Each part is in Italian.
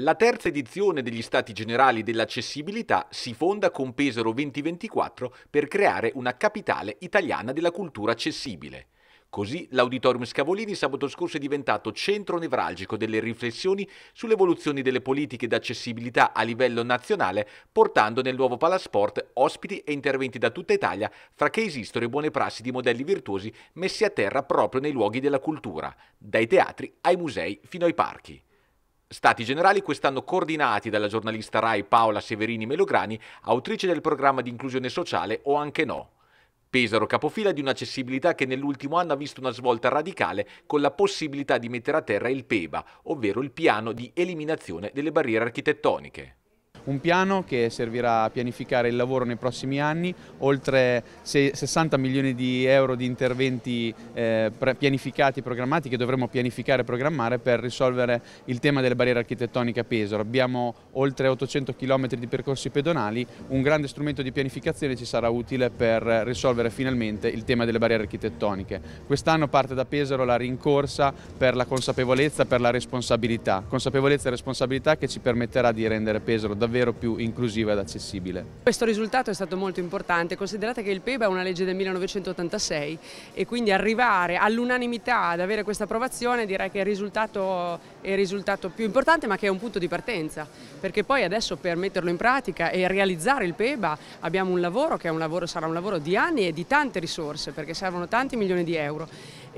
La terza edizione degli Stati Generali dell'Accessibilità si fonda con Pesaro 2024 per creare una capitale italiana della cultura accessibile. Così l'Auditorium Scavolini sabato scorso è diventato centro nevralgico delle riflessioni sull'evoluzione delle politiche d'accessibilità a livello nazionale, portando nel nuovo Palasport ospiti e interventi da tutta Italia, fra che esistono buone prassi di modelli virtuosi messi a terra proprio nei luoghi della cultura, dai teatri ai musei fino ai parchi. Stati Generali quest'anno coordinati dalla giornalista Rai Paola Severini Melograni, autrice del programma di inclusione sociale O anche no. Pesaro capofila di un'accessibilità che nell'ultimo anno ha visto una svolta radicale con la possibilità di mettere a terra il PEBA, ovvero il piano di eliminazione delle barriere architettoniche. Un piano che servirà a pianificare il lavoro nei prossimi anni, oltre 60 milioni di euro di interventi eh, pianificati e programmati che dovremo pianificare e programmare per risolvere il tema delle barriere architettoniche a Pesaro. Abbiamo oltre 800 km di percorsi pedonali, un grande strumento di pianificazione ci sarà utile per risolvere finalmente il tema delle barriere architettoniche. Quest'anno parte da Pesaro la rincorsa per la consapevolezza, per la responsabilità. Consapevolezza e responsabilità che ci permetterà di rendere Pesaro davvero davvero più inclusiva ed accessibile. Questo risultato è stato molto importante, considerate che il PEBA è una legge del 1986 e quindi arrivare all'unanimità ad avere questa approvazione direi che è il risultato, è il risultato più importante ma che è un punto di partenza, perché poi adesso per metterlo in pratica e realizzare il PEBA abbiamo un lavoro che un lavoro, sarà un lavoro di anni e di tante risorse perché servono tanti milioni di euro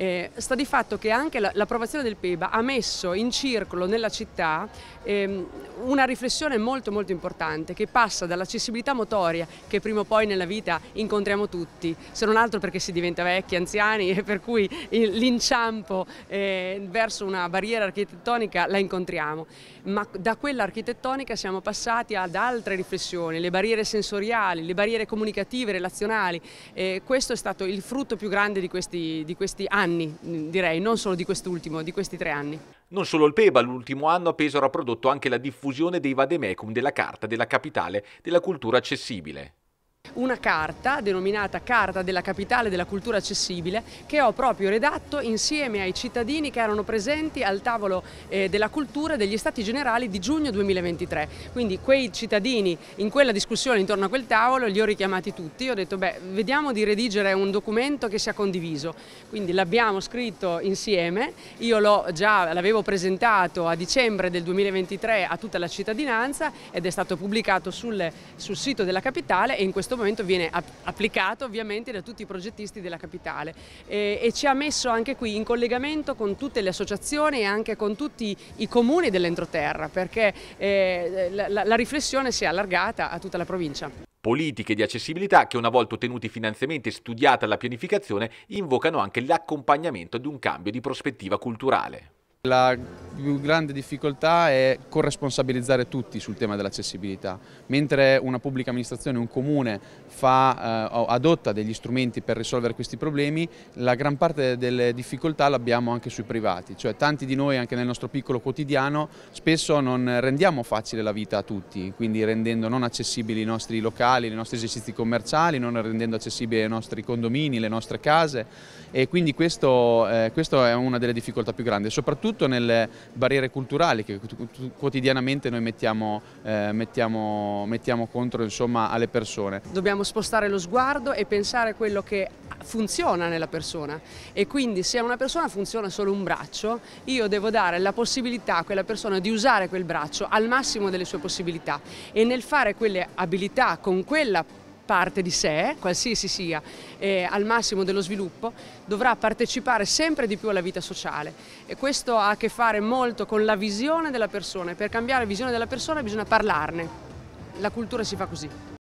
eh, sta di fatto che anche l'approvazione del PEBA ha messo in circolo nella città ehm, una riflessione molto molto importante che passa dall'accessibilità motoria che prima o poi nella vita incontriamo tutti, se non altro perché si diventa vecchi, anziani e per cui l'inciampo eh, verso una barriera architettonica la incontriamo, ma da quella architettonica siamo passati ad altre riflessioni, le barriere sensoriali, le barriere comunicative, relazionali, eh, questo è stato il frutto più grande di questi, di questi anni anni, direi, non solo di quest'ultimo, di questi tre anni. Non solo il PEBA, l'ultimo anno a Pesaro ha prodotto anche la diffusione dei vademecum della Carta della Capitale della Cultura Accessibile. Una carta denominata Carta della Capitale della Cultura Accessibile che ho proprio redatto insieme ai cittadini che erano presenti al tavolo eh, della cultura degli Stati Generali di giugno 2023. Quindi quei cittadini in quella discussione intorno a quel tavolo li ho richiamati tutti, ho detto beh vediamo di redigere un documento che sia condiviso. Quindi l'abbiamo scritto insieme, io l'avevo presentato a dicembre del 2023 a tutta la cittadinanza ed è stato pubblicato sul, sul sito della Capitale e in questo questo momento viene applicato ovviamente da tutti i progettisti della capitale eh, e ci ha messo anche qui in collegamento con tutte le associazioni e anche con tutti i comuni dell'entroterra perché eh, la, la riflessione si è allargata a tutta la provincia. Politiche di accessibilità che una volta ottenuti i finanziamenti e studiata la pianificazione invocano anche l'accompagnamento di un cambio di prospettiva culturale. La più grande difficoltà è corresponsabilizzare tutti sul tema dell'accessibilità. Mentre una pubblica amministrazione, un comune fa, eh, adotta degli strumenti per risolvere questi problemi, la gran parte delle difficoltà l'abbiamo anche sui privati. Cioè tanti di noi anche nel nostro piccolo quotidiano spesso non rendiamo facile la vita a tutti, quindi rendendo non accessibili i nostri locali, i nostri esercizi commerciali, non rendendo accessibili i nostri condomini, le nostre case e quindi questo, eh, questa è una delle difficoltà più grandi. Soprattutto soprattutto nelle barriere culturali che quotidianamente noi mettiamo, eh, mettiamo, mettiamo contro insomma, alle persone. Dobbiamo spostare lo sguardo e pensare quello che funziona nella persona e quindi se a una persona funziona solo un braccio io devo dare la possibilità a quella persona di usare quel braccio al massimo delle sue possibilità e nel fare quelle abilità con quella parte di sé, qualsiasi sia, eh, al massimo dello sviluppo, dovrà partecipare sempre di più alla vita sociale e questo ha a che fare molto con la visione della persona e per cambiare la visione della persona bisogna parlarne. La cultura si fa così.